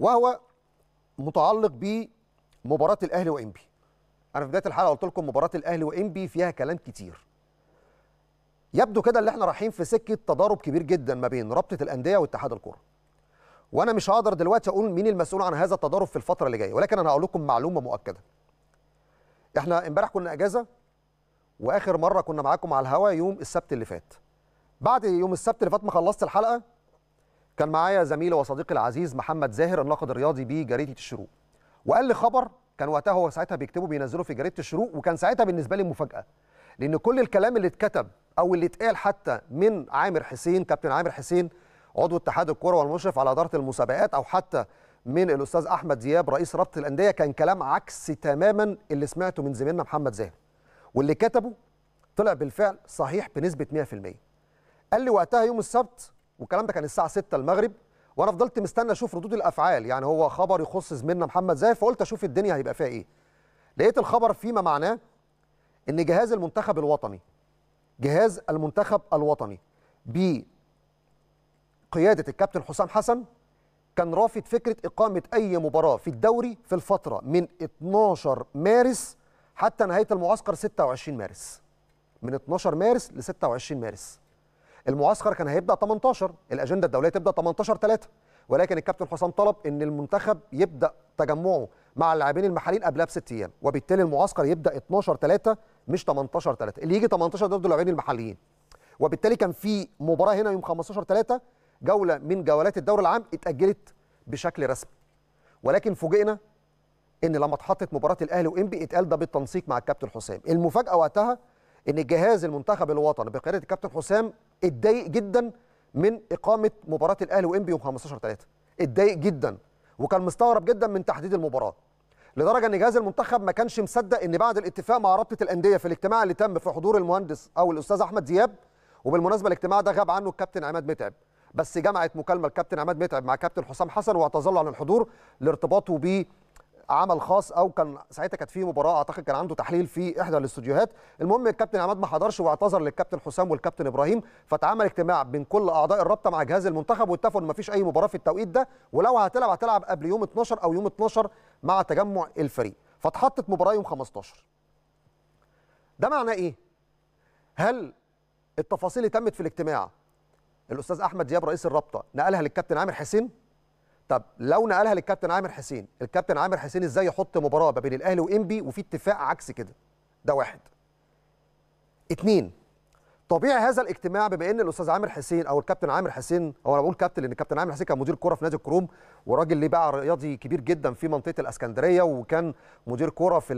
وهو متعلق بمباراه الاهلي وانبي انا في بدايه الحلقه قلت لكم مباراه الاهلي وانبي فيها كلام كتير يبدو كده اللي احنا رايحين في سكه تضارب كبير جدا ما بين رابطه الانديه واتحاد الكوره وانا مش هقدر دلوقتي اقول مين المسؤول عن هذا التضارب في الفتره اللي جايه ولكن انا هقول لكم معلومه مؤكده احنا امبارح كنا اجازه واخر مره كنا معاكم على الهوا يوم السبت اللي فات بعد يوم السبت اللي فات ما خلصت الحلقه كان معايا زميلي وصديقي العزيز محمد زاهر الناقد الرياضي بجريده الشروق وقال لي خبر كان وقتها هو ساعتها بيكتبه بينزله في جريده الشروق وكان ساعتها بالنسبه لي مفاجاه لان كل الكلام اللي اتكتب او اللي اتقال حتى من عامر حسين كابتن عامر حسين عضو اتحاد الكره والمشرف على اداره المسابقات او حتى من الاستاذ احمد دياب رئيس رابطه الانديه كان كلام عكس تماما اللي سمعته من زميلنا محمد زاهر واللي كتبه طلع بالفعل صحيح بنسبه 100% قال لي وقتها يوم السبت والكلام ده كان الساعه 6 المغرب وانا فضلت مستني اشوف ردود الافعال يعني هو خبر يخص زميلنا محمد زاهر فقلت اشوف الدنيا هيبقى فيها ايه لقيت الخبر فيما معناه ان جهاز المنتخب الوطني جهاز المنتخب الوطني بقياده الكابتن حسام حسن كان رافض فكره اقامه اي مباراه في الدوري في الفتره من 12 مارس حتى نهايه المعسكر 26 مارس من 12 مارس ل 26 مارس المعسكر كان هيبدا 18 الاجنده الدوليه تبدا 18 3 ولكن الكابتن حسام طلب ان المنتخب يبدا تجمعه مع اللاعبين المحليين قبلها بست ايام وبالتالي المعسكر يبدا 12 3 مش 18 3 اللي يجي 18 ضد اللاعبين المحليين وبالتالي كان في مباراه هنا يوم 15 3 جوله من جولات الدوري العام اتاجلت بشكل رسمي ولكن فوجئنا ان لما اتحطت مباراه الاهلي وانبي اتقال ده بالتنسيق مع الكابتن حسام المفاجاه وقتها ان الجهاز المنتخب الوطني بقياده الكابتن حسام اتضايق جدا من اقامه مباراه الاهلي وانبي يوم 15 3 اتضايق جدا وكان مستغرب جدا من تحديد المباراه لدرجه ان جهاز المنتخب ما كانش مصدق ان بعد الاتفاق مع رابطه الانديه في الاجتماع اللي تم في حضور المهندس او الاستاذ احمد زياب وبالمناسبه الاجتماع ده غاب عنه الكابتن عماد متعب بس جمعت مكالمه الكابتن عماد متعب مع كابتن حسام حسن واعتذر له عن الحضور لارتباطه عمل خاص او كان ساعتها كانت في مباراه اعتقد كان عنده تحليل في احدى الاستوديوهات المهم الكابتن عماد ما حضرش واعتذر للكابتن حسام والكابتن ابراهيم فاتعمل اجتماع بين كل اعضاء الرابطه مع جهاز المنتخب واتفقوا ان ما فيش اي مباراه في التوقيت ده ولو هتلعب هتلعب قبل يوم 12 او يوم 12 مع تجمع الفريق فاتحطت مباراه يوم 15 ده معناه ايه هل التفاصيل اللي تمت في الاجتماع الاستاذ احمد دياب رئيس الرابطه نقلها للكابتن عامر حسين طب لو نقلها للكابتن عامر حسين الكابتن عامر حسين ازاي يحط مباراه ما بين الاهلي وانبي وفي اتفاق عكس كده ده واحد اتنين طبيعي هذا الاجتماع بما ان الاستاذ عامر حسين او الكابتن عامر حسين هو انا بقول كابتن لان الكابتن عامر حسين كان مدير كوره في نادي الكروم وراجل ليه باع رياضي كبير جدا في منطقه الاسكندريه وكان مدير كوره في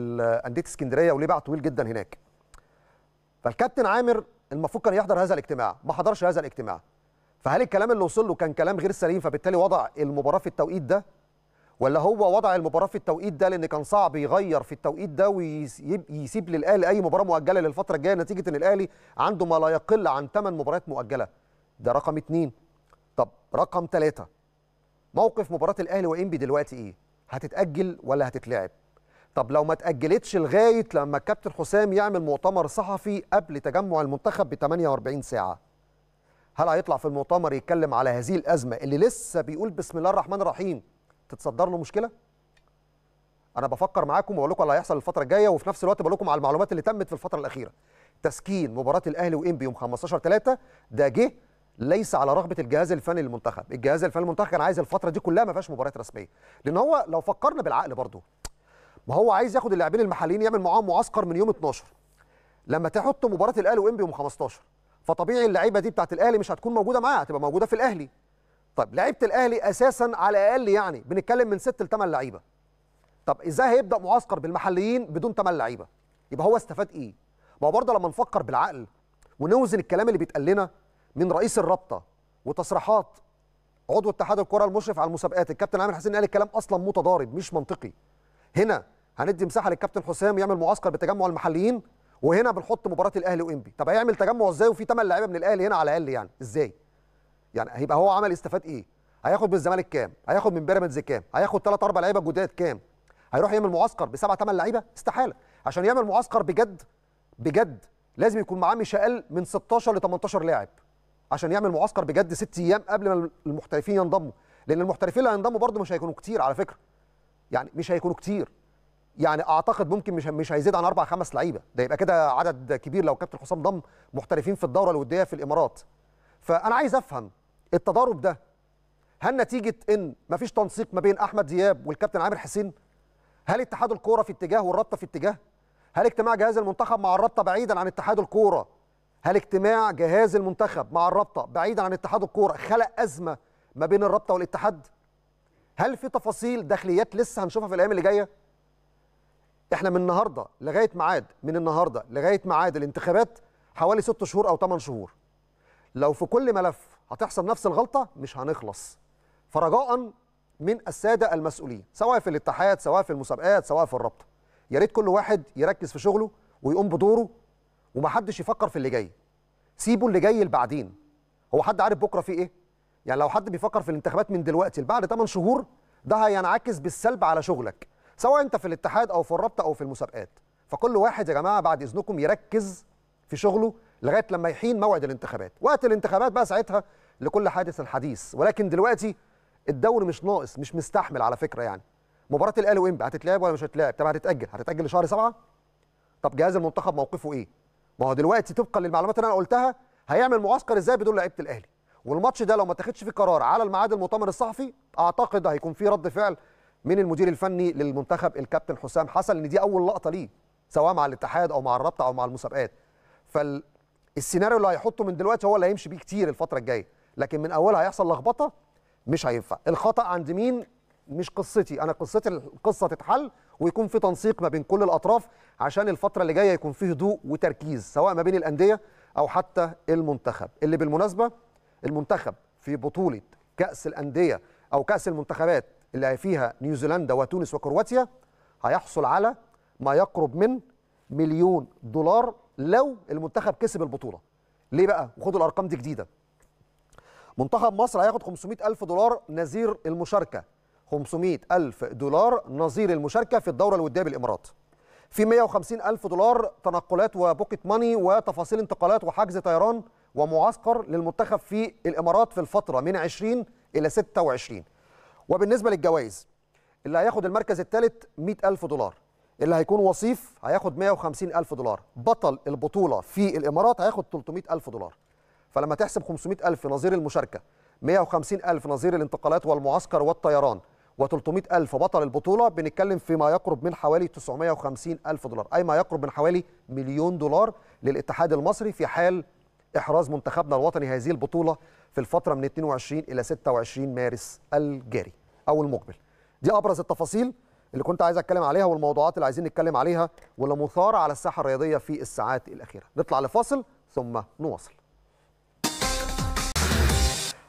انديه اسكندريه وليه باع طويل جدا هناك فالكابتن عامر المفروض كان يحضر هذا الاجتماع ما حضرش هذا الاجتماع فهل الكلام اللي وصل له كان كلام غير سليم فبالتالي وضع المباراه في التوقيت ده ولا هو وضع المباراه في التوقيت ده لان كان صعب يغير في التوقيت ده ويسيب للاهلي اي مباراه مؤجله للفتره الجايه نتيجه ان الاهلي عنده ما لا يقل عن 8 مباريات مؤجله ده رقم اثنين. طب رقم ثلاثة موقف مباراه الاهلي وانبي دلوقتي ايه هتتاجل ولا هتتلعب طب لو ما تاجلتش لغايه لما الكابتن حسام يعمل مؤتمر صحفي قبل تجمع المنتخب ب 48 ساعه هل هيطلع في المؤتمر يتكلم على هذه الازمه اللي لسه بيقول بسم الله الرحمن الرحيم تتصدر له مشكله؟ انا بفكر معاكم وبقول لكم اللي هيحصل الفتره الجايه وفي نفس الوقت بقول لكم على المعلومات اللي تمت في الفتره الاخيره. تسكين مباراه الاهلي وانبي يوم 15 3 ده جه ليس على رغبه الجهاز الفني للمنتخب، الجهاز الفني للمنتخب كان عايز الفتره دي كلها ما فيهاش مباريات رسميه، لان هو لو فكرنا بالعقل برضه ما هو عايز ياخد اللاعبين المحليين يعمل معاهم معسكر من يوم 12 لما تحط مباراه الاهلي وانبي يوم 15 فطبيعي اللعيبه دي بتاعت الاهلي مش هتكون موجوده معاه هتبقى موجوده في الاهلي طب لعيبه الاهلي اساسا على الاقل يعني بنتكلم من ست لثمان لعيبه طب ازاي هيبدا معسكر بالمحليين بدون ثمان لعيبه يبقى هو استفاد ايه ما هو برضه لما نفكر بالعقل ونوزن الكلام اللي بيتقال لنا من رئيس الرابطه وتصريحات عضو اتحاد الكره المشرف على المسابقات الكابتن عامر حسين قال الكلام اصلا متضارب مش منطقي هنا هندي مساحه للكابتن حسام يعمل معسكر بتجمع المحليين وهنا بنحط مباراه الاهلي وانبي طب هيعمل تجمع ازاي وفي ثمان لعيبه من الاهلي هنا على الاقل يعني ازاي يعني هيبقى هو عمل استفاد ايه هياخد من الزمالك كام هياخد من بيراميدز كام هياخد ثلاث اربع لعيبه جداد كام هيروح يعمل معسكر بسبعه ثمان لعيبه استحاله عشان يعمل معسكر بجد بجد لازم يكون معاه مش اقل من 16 ل 18 لاعب عشان يعمل معسكر بجد ست ايام قبل ما المحترفين ينضموا لان المحترفين اللي هينضموا برضه مش هيكونوا كتير على فكره يعني مش هيكونوا كتير يعني اعتقد ممكن مش مش هيزيد عن اربع خمس لعيبه ده يبقى كده عدد كبير لو كابتن حسام ضم محترفين في الدوره الوديه في الامارات فانا عايز افهم التضارب ده هل نتيجه ان مفيش تنسيق ما بين احمد دياب والكابتن عامر حسين هل اتحاد الكوره في اتجاه والرابطه في اتجاه هل اجتماع جهاز المنتخب مع الرابطه بعيدا عن اتحاد الكوره هل اجتماع جهاز المنتخب مع الرابطه بعيدا عن اتحاد الكوره خلق ازمه ما بين الرابطه والاتحاد هل في تفاصيل داخليات لسه هنشوفها في الايام اللي جايه احنا من النهارده لغايه ميعاد من النهارده لغايه ميعاد الانتخابات حوالي ست شهور او ثمان شهور لو في كل ملف هتحصل نفس الغلطه مش هنخلص فرجاء من الساده المسؤولين سواء في الاتحاد سواء في المسابقات سواء في الرابطه يا ريت كل واحد يركز في شغله ويقوم بدوره ومحدش يفكر في اللي جاي سيبوا اللي جاي لبعدين هو حد عارف بكره في ايه يعني لو حد بيفكر في الانتخابات من دلوقتي لبعد ثمان شهور ده هينعكس بالسلب على شغلك سواء انت في الاتحاد او في الرابطه او في المسابقات فكل واحد يا جماعه بعد اذنكم يركز في شغله لغايه لما يحين موعد الانتخابات وقت الانتخابات بقى ساعتها لكل حادث الحديث ولكن دلوقتي الدوري مش ناقص مش مستحمل على فكره يعني مباراه الاهلي وانبا هتتلعب ولا مش هتتلعب طب هتتاجل هتتاجل لشهر سبعة طب جهاز المنتخب موقفه ايه ما هو دلوقتي طبقا للمعلومات اللي انا قلتها هيعمل معسكر ازاي بدون لعيبه الاهلي والماتش ده لو ما اتخذش فيه قرار على الميعاد المؤتمر الصحفي اعتقد هيكون فيه رد فعل من المدير الفني للمنتخب الكابتن حسام حسن لان دي اول لقطه ليه سواء مع الاتحاد او مع الرابطه او مع المسابقات فالسيناريو اللي هيحطه من دلوقتي هو اللي هيمشي بيه كتير الفتره الجايه لكن من اولها هيحصل لخبطه مش هينفع الخطا عند مين مش قصتي انا قصتي القصه تتحل ويكون في تنسيق ما بين كل الاطراف عشان الفتره اللي جايه يكون في هدوء وتركيز سواء ما بين الانديه او حتى المنتخب اللي بالمناسبه المنتخب في بطوله كاس الانديه او كاس المنتخبات اللي فيها نيوزيلندا وتونس وكرواتيا هيحصل على ما يقرب من مليون دولار لو المنتخب كسب البطوله ليه بقى وخدوا الارقام دي جديده منتخب مصر هياخد 500 ألف دولار نظير المشاركة 500 ألف دولار نظير المشاركة في الدورة الودية بالإمارات في 150 ألف دولار تنقلات وبوكيت ماني وتفاصيل انتقالات وحجز طيران ومعسكر للمنتخب في الإمارات في الفترة من 20 إلى 26 وبالنسبه للجوائز اللي هياخد المركز الثالث 100000 دولار اللي هيكون وصيف هياخد 150000 دولار بطل البطوله في الامارات هياخد 300000 دولار فلما تحسب 500000 نظير المشاركه 150000 نظير الانتقالات والمعسكر والطيران و300000 بطل البطوله بنتكلم في ما يقرب من حوالي 950 الف دولار اي ما يقرب من حوالي مليون دولار للاتحاد المصري في حال إحراز منتخبنا الوطني هذه البطولة في الفترة من 22 إلى 26 مارس الجاري أو المقبل دي أبرز التفاصيل اللي كنت عايز أتكلم عليها والموضوعات اللي عايزين نتكلم عليها واللي مثارة على الساحة الرياضية في الساعات الأخيرة نطلع لفاصل ثم نواصل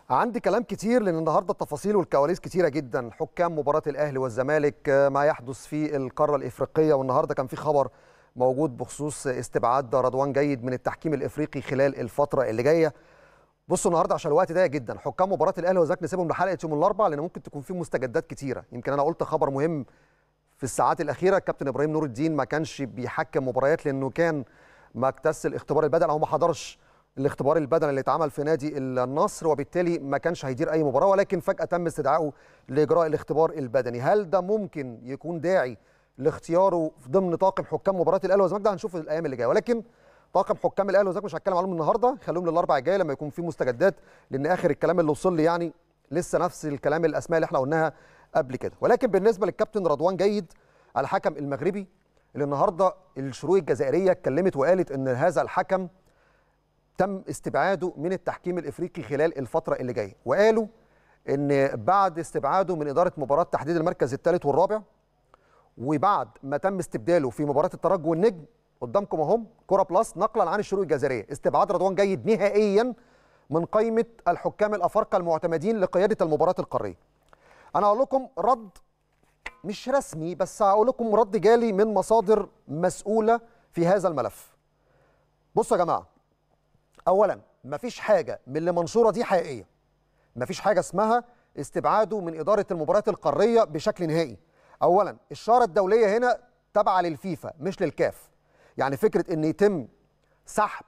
عندي كلام كتير لان النهارده التفاصيل والكواليس كتيره جدا حكام مباراه الاهلي والزمالك آه، ما يحدث في القاره الافريقيه والنهارده كان في خبر موجود بخصوص استبعاد رضوان جيد من التحكيم الافريقي خلال الفتره اللي جايه بصوا النهارده عشان الوقت ضيق جدا حكام مباراه الاهلي والزمالك نسيبهم لحلقه يوم الاربعاء لان ممكن تكون في مستجدات كتيره يمكن انا قلت خبر مهم في الساعات الاخيره الكابتن ابراهيم نور الدين ما كانش بيحكم مباريات لانه كان ما اكتس الاختبار البدني او ما حضرش الاختبار البدني اللي اتعمل في نادي النصر وبالتالي ما كانش هيدير اي مباراه ولكن فجاه تم استدعائه لاجراء الاختبار البدني هل ده ممكن يكون داعي لاختياره ضمن طاقم حكام مباراه الاهلي والزمالك ده هنشوف الايام اللي جايه ولكن طاقم حكام الاهلي والزمالك مش هتكلم عليهم النهارده خليهم للاربع الجاي لما يكون في مستجدات لان اخر الكلام اللي وصل لي يعني لسه نفس الكلام الاسماء اللي احنا قلناها قبل كده ولكن بالنسبه للكابتن رضوان جيد الحكم المغربي اللي النهارده الشروق الجزائريه اتكلمت وقالت ان هذا الحكم تم استبعاده من التحكيم الافريقي خلال الفتره اللي جايه وقالوا ان بعد استبعاده من اداره مباراه تحديد المركز الثالث والرابع وبعد ما تم استبداله في مباراه الترجي والنجم قدامكم اهم كره بلس نقلا عن الشروق الجزائريه استبعاد رضوان جيد نهائيا من قائمه الحكام الافارقه المعتمدين لقياده المباراه القاريه انا هقول لكم رد مش رسمي بس هقول لكم رد جالي من مصادر مسؤوله في هذا الملف بصوا يا جماعه اولا مفيش حاجه من اللي منشوره دي حقيقيه مفيش حاجه اسمها استبعاده من اداره المباريات القاريه بشكل نهائي اولا الشاره الدوليه هنا تابعه للفيفا مش للكاف يعني فكره ان يتم سحب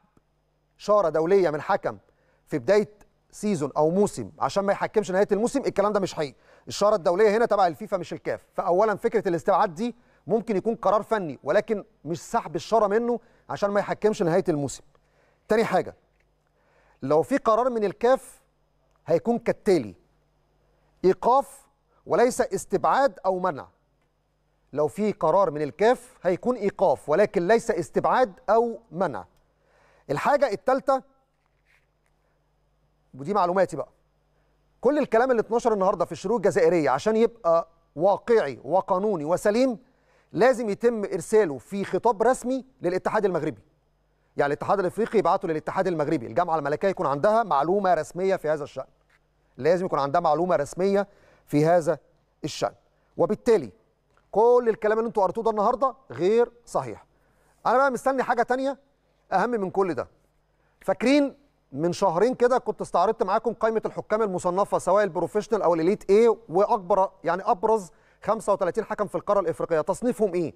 شاره دوليه من حكم في بدايه سيزون او موسم عشان ما يحكمش نهايه الموسم الكلام ده مش حقيقي الشاره الدوليه هنا تبع الفيفا مش الكاف فاولا فكره الاستبعاد دي ممكن يكون قرار فني ولكن مش سحب الشاره منه عشان ما يحكمش نهايه الموسم تاني حاجه لو في قرار من الكاف هيكون كالتالي ايقاف وليس استبعاد او منع لو في قرار من الكاف هيكون ايقاف ولكن ليس استبعاد او منع الحاجه الثالثه ودي معلوماتي بقى كل الكلام اللي اتنشر النهارده في الشروط الجزائريه عشان يبقى واقعي وقانوني وسليم لازم يتم ارساله في خطاب رسمي للاتحاد المغربي يعني الاتحاد الافريقي يبعته للاتحاد المغربي الجامعه الملكيه يكون عندها معلومه رسميه في هذا الشان لازم يكون عندها معلومه رسميه في هذا الشان وبالتالي كل الكلام اللي انتوا قريتوه ده النهارده غير صحيح انا بقى مستني حاجه تانية اهم من كل ده فاكرين من شهرين كده كنت استعرضت معاكم قائمه الحكام المصنفه سواء البروفيشنال او الاليت ايه واكبر يعني ابرز 35 حكم في القاره الافريقيه تصنيفهم ايه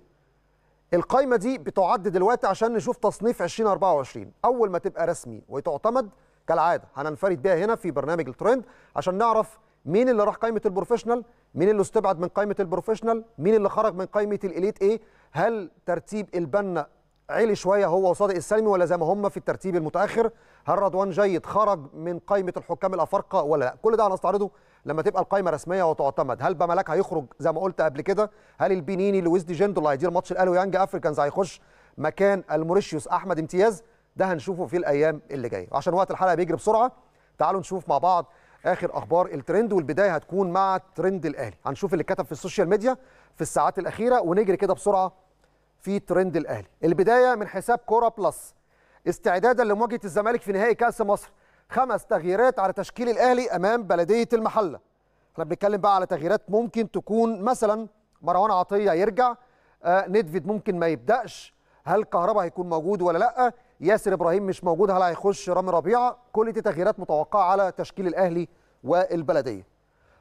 القائمه دي بتعد دلوقتي عشان نشوف تصنيف 2024 اول ما تبقى رسمي وتعتمد كالعاده هننفرد بيها هنا في برنامج الترند عشان نعرف مين اللي راح قائمه البروفيشنال مين اللي استبعد من قائمه البروفيشنال مين اللي خرج من قائمه الاليت ايه هل ترتيب البنا عالي شويه هو وصادق السلمي ولا زي ما هم في الترتيب المتاخر هل رضوان جيد خرج من قائمه الحكام الافارقه ولا لا كل ده هنستعرضه لما تبقى القائمه رسميه وتعتمد هل بملاك هيخرج زي ما قلت قبل كده هل البنيني لويس دي جندو اللي هيدير ماتش الاهلي ويانج افريكانز هيخش مكان الموريشيوس احمد امتياز ده هنشوفه في الايام اللي جايه عشان وقت الحلقه بيجري بسرعه تعالوا نشوف مع بعض اخر اخبار الترند والبدايه هتكون مع ترند الاهلي هنشوف اللي كتب في السوشيال ميديا في الساعات الاخيره ونجري كده بسرعه في ترند الاهلي البدايه من حساب كوره بلس استعدادا لمواجهه الزمالك في نهائي كاس مصر خمس تغييرات على تشكيل الاهلي امام بلديه المحله احنا بنتكلم بقى على تغييرات ممكن تكون مثلا مروان عطيه يرجع آه ندفيد ممكن ما يبداش هل كهربا هيكون موجود ولا لا ياسر ابراهيم مش موجود هل هيخش رامي ربيعه كل دي تغييرات متوقعه على تشكيل الاهلي والبلديه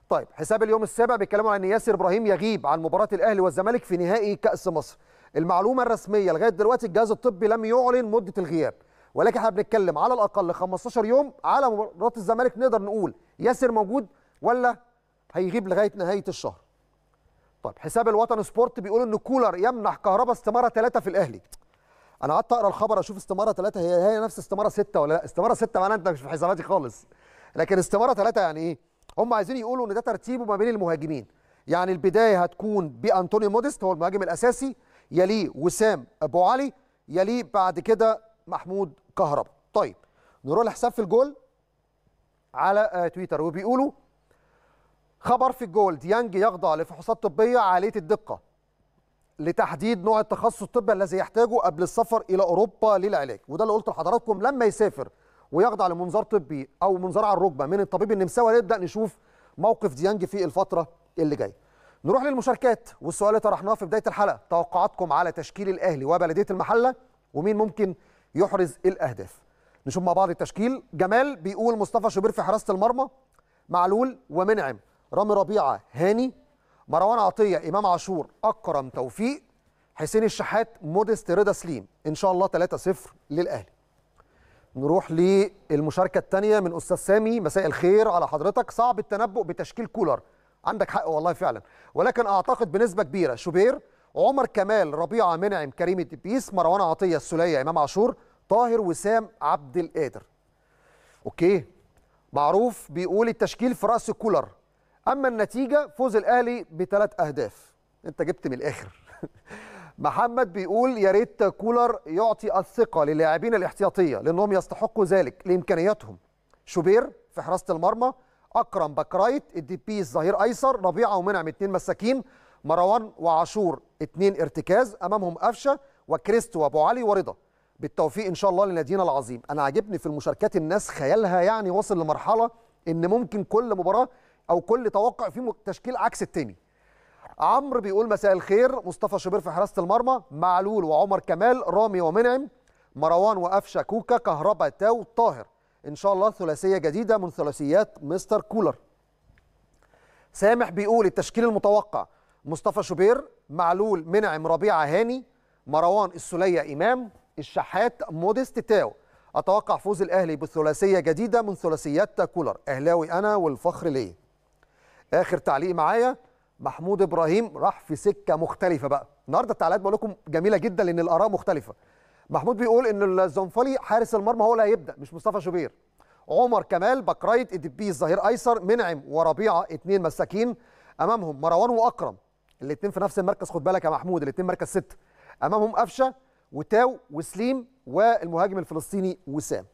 طيب حساب اليوم السابع بيتكلموا عن ان ياسر ابراهيم يغيب عن مباراه الاهلي والزمالك في نهائي كاس مصر المعلومه الرسميه لغايه دلوقتي الجهاز الطبي لم يعلن مده الغياب ولكن احنا بنتكلم على الاقل 15 يوم على مباراه الزمالك نقدر نقول ياسر موجود ولا هيغيب لغايه نهايه الشهر طيب حساب الوطن سبورت بيقول ان كولر يمنح كهربا استماره ثلاثه في الاهلي انا قعدت اقرا الخبر اشوف استماره ثلاثه هي هي نفس استماره سته ولا لا استماره سته معناها انت مش في حساباتي خالص لكن استماره ثلاثه يعني ايه هم عايزين يقولوا ان ده ترتيبه ما بين المهاجمين يعني البدايه هتكون بانطونيو موديست هو المهاجم الاساسي يليه وسام ابو علي يليه بعد كده محمود كهربا طيب نروح لحساب في الجول على آه، تويتر وبيقولوا خبر في الجول ديانج يخضع لفحوصات طبيه عاليه الدقه لتحديد نوع التخصص الطبي الذي يحتاجه قبل السفر الى اوروبا للعلاج وده اللي قلت لحضراتكم لما يسافر ويخضع لمنظار طبي او منظار على الركبه من الطبيب النمساوي نبدا نشوف موقف ديانج في الفتره اللي جايه نروح للمشاركات والسؤال اللي طرحناه في بدايه الحلقه توقعاتكم على تشكيل الاهلي وبلديه المحله ومين ممكن يحرز الاهداف نشوف مع بعض التشكيل جمال بيقول مصطفى شوبير في حراسه المرمى معلول ومنعم رامي ربيعه هاني مروان عطيه امام عاشور اكرم توفيق حسين الشحات مودست رضا سليم ان شاء الله 3-0 للاهلي نروح للمشاركه الثانيه من استاذ سامي مساء الخير على حضرتك صعب التنبؤ بتشكيل كولر عندك حق والله فعلا ولكن اعتقد بنسبه كبيره شوبير عمر كمال ربيعه منعم كريم الدبيس مروان عطيه السليه امام عاشور طاهر وسام عبد القادر اوكي معروف بيقول التشكيل في راس كولر اما النتيجه فوز الاهلي بثلاث اهداف انت جبت من الاخر محمد بيقول يا ريت كولر يعطي الثقه للاعبين الاحتياطيه لانهم يستحقوا ذلك لامكانياتهم شوبير في حراسه المرمى اكرم باكرايت الدي بي الظهير ايسر ربيعه ومنعم اثنين مساكين مروان وعاشور اثنين ارتكاز امامهم قفشه وكريستو وابو علي ورضا بالتوفيق ان شاء الله لنادينا العظيم انا عاجبني في المشاركات الناس خيالها يعني واصل لمرحله ان ممكن كل مباراه او كل توقع فيه تشكيل عكس التاني عمرو بيقول مساء الخير مصطفى شوبير في حراسه المرمى معلول وعمر كمال رامي ومنعم مروان وقفشه كوكا كهربا تاو طاهر ان شاء الله ثلاثيه جديده من ثلاثيات مستر كولر سامح بيقول التشكيل المتوقع مصطفى شوبير معلول منعم ربيعه هاني مروان السليه امام الشحات موديست تاو اتوقع فوز الاهلي بثلاثيه جديده من ثلاثيات كولر اهلاوي انا والفخر ليه اخر تعليق معايا محمود ابراهيم راح في سكه مختلفه بقى النهارده التعليقات بقول لكم جميله جدا لان الاراء مختلفه محمود بيقول ان الزنفلي حارس المرمى هو اللي هيبدا مش مصطفى شوبير عمر كمال بكرايت ادبي الظهير ايسر منعم وربيعه اثنين مساكين امامهم مروان واكرم الاثنين في نفس المركز خد بالك يا محمود الاثنين مركز ست امامهم قفشه وتاو وسليم والمهاجم الفلسطيني وسام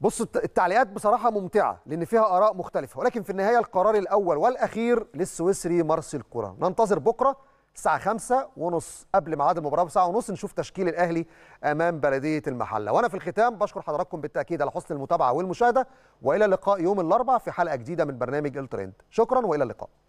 بص التعليقات بصراحة ممتعة لأن فيها آراء مختلفة ولكن في النهاية القرار الأول والأخير للسويسري مارسيل كورا ننتظر بكرة الساعة خمسة ونص قبل ميعاد المباراة بساعة ونص نشوف تشكيل الأهلي أمام بلدية المحلة وأنا في الختام بشكر حضراتكم بالتأكيد على حسن المتابعة والمشاهدة وإلى اللقاء يوم الأربعاء في حلقة جديدة من برنامج الترند شكرا وإلى اللقاء